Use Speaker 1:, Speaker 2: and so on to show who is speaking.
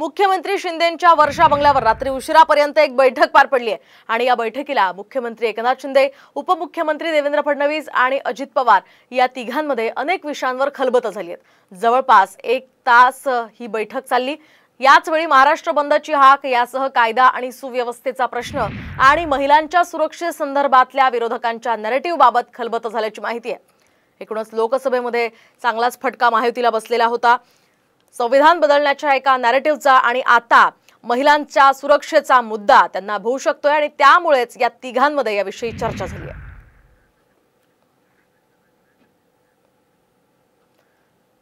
Speaker 1: मुख्यमंत्री शिंदेंच्या वर्षा बंगल्यावर रात्री उशिरापर्यंत एक बैठक पार पडली आहे आणि या बैठकीला मुख्यमंत्री एकनाथ शिंदे उपमुख्यमंत्री देवेंद्र फडणवीस आणि अजित पवार या तिघांमध्ये अनेक विषयांवर खलबत झाली आहेत जवळपास एक तास ही बैठक चालली याचवेळी महाराष्ट्र बंदची हाक यासह कायदा आणि सुव्यवस्थेचा प्रश्न आणि महिलांच्या सुरक्षेसंदर्भातल्या विरोधकांच्या नरेटिव्ह बाबत खलबत झाल्याची माहिती आहे एकूणच लोकसभेमध्ये चांगलाच फटका माहितीला बसलेला होता संविधान बदलण्याच्या एका नॅरेटिव्हचा आणि आता महिलांच्या सुरक्षेचा मुद्दा त्यांना भोवू शकतोय आणि त्यामुळेच या तिघांमध्ये याविषयी चर्चा झाली आहे